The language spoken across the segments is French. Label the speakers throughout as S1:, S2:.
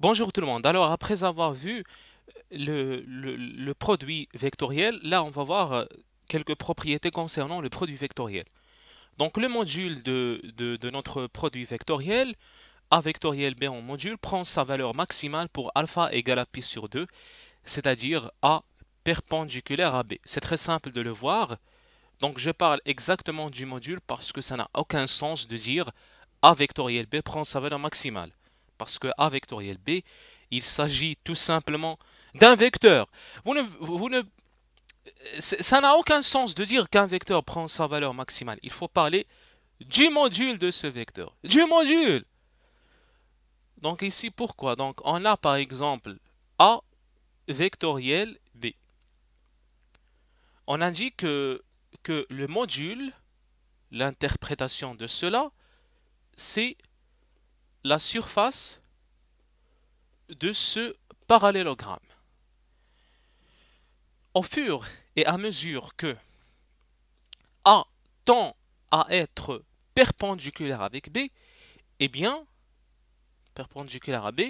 S1: Bonjour tout le monde. Alors, après avoir vu euh, le, produit vectoriel, là, on va voir euh, quelques propriétés concernant le produit vectoriel. Donc, le module de, notre produit vectoriel, A vectoriel B en module, prend sa valeur maximale pour alpha égale à pi sur 2, c'est-à-dire A perpendiculaire à B. C'est très simple de le voir. Donc, je parle exactement du module parce que ça n'a aucun sens de dire A vectoriel B prend sa valeur maximale. Parce que A vectoriel B, il s'agit tout simplement d'un vecteur. Vous vous ça n'a aucun sens de dire qu'un vecteur prend sa valeur maximale. Il faut parler du module de ce vecteur. Du module Donc ici, pourquoi Donc on a par exemple A vectoriel B. On indique que, que le module, l'interprétation de cela, c'est la surface de ce parallélogramme. Au fur et à mesure que A tend à être perpendiculaire avec B, eh bien, perpendiculaire à B,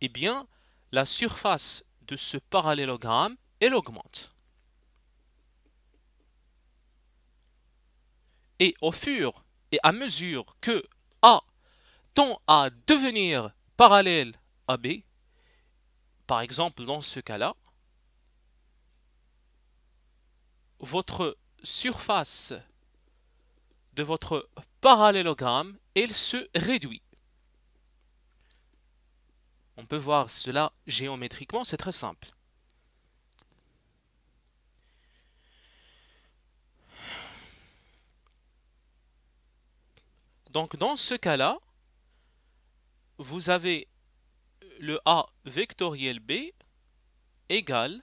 S1: eh bien, la surface de ce parallélogramme, elle augmente. Et au fur et à mesure que A tend à devenir parallèle à B, par exemple dans ce cas-là, votre surface de votre parallélogramme, elle se réduit. On peut voir cela géométriquement, c'est très simple. Donc dans ce cas-là, vous avez le A vectoriel B égale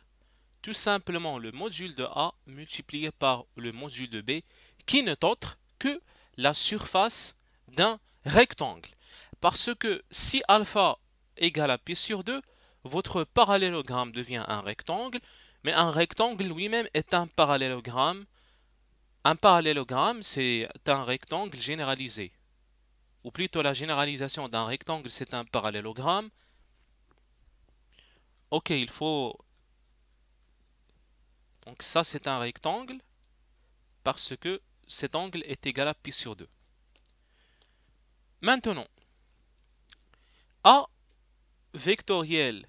S1: tout simplement le module de A multiplié par le module de B qui n'est autre que la surface d'un rectangle. Parce que si alpha égale à pi sur 2, votre parallélogramme devient un rectangle, mais un rectangle lui-même est un parallélogramme. Un parallélogramme, c'est un rectangle généralisé ou plutôt la généralisation d'un rectangle, c'est un parallélogramme. Ok, il faut... Donc ça, c'est un rectangle, parce que cet angle est égal à pi sur 2. Maintenant, A vectoriel,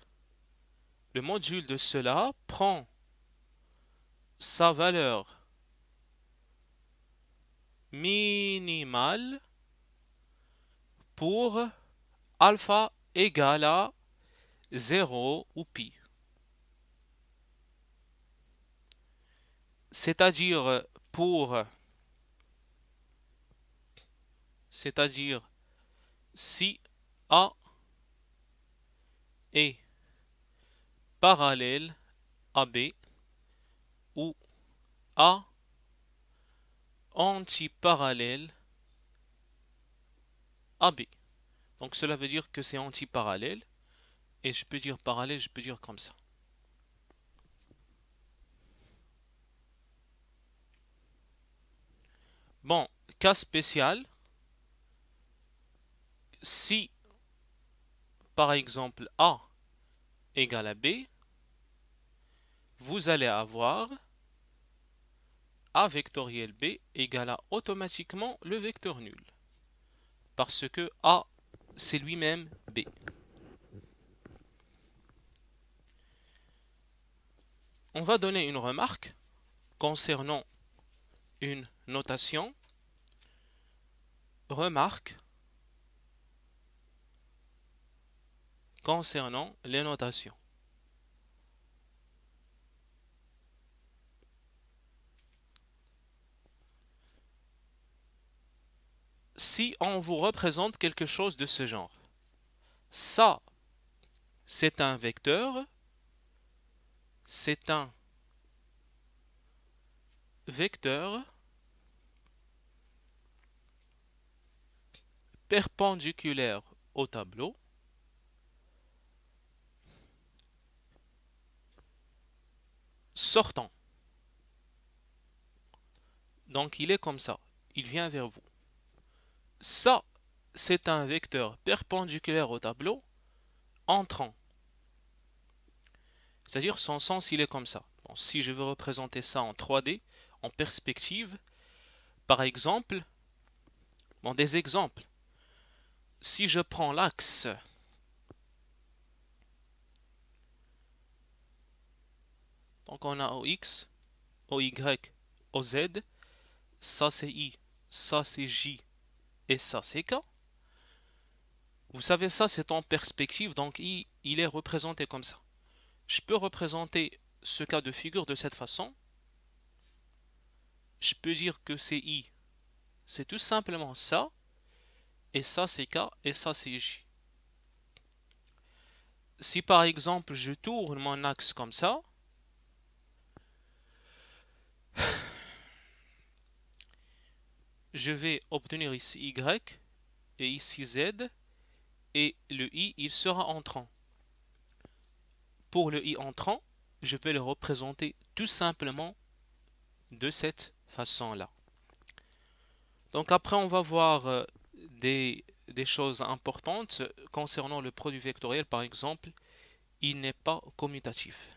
S1: le module de cela prend sa valeur minimale pour alpha égale à 0 ou pi. C'est-à-dire pour c'est-à-dire si A est parallèle à B ou A antiparallèle AB. Donc cela veut dire que c'est antiparallèle. Et je peux dire parallèle, je peux dire comme ça. Bon, cas spécial. Si, par exemple, A égale à B, vous allez avoir A vectoriel B égale à automatiquement le vecteur nul parce que A, c'est lui-même B. On va donner une remarque concernant une notation. Remarque concernant les notations. si on vous représente quelque chose de ce genre. Ça, c'est un vecteur, c'est un vecteur perpendiculaire au tableau sortant. Donc il est comme ça, il vient vers vous. Ça, c'est un vecteur perpendiculaire au tableau entrant. C'est-à-dire son sens, il est comme ça. si je veux représenter ça en 3D, en perspective, par exemple, bon, des exemples. Si je prends l'axe Donc on a OX, OY, OZ, ça c'est I, ça c'est J, et ça, c'est K. Vous savez, ça, c'est en perspective, donc I, il est représenté comme ça. Je peux représenter ce cas de figure de cette façon. Je peux dire que c'est I, c'est tout simplement ça. Et ça, c'est K, et ça, c'est J. Si par exemple, je tourne mon axe comme ça, je vais obtenir ici Y et ici Z et le I, il sera entrant. Pour le I entrant, je peux le représenter tout simplement de cette façon-là. Donc après, on va voir euh, des, des choses importantes concernant le produit vectoriel. Par exemple, il n'est pas commutatif.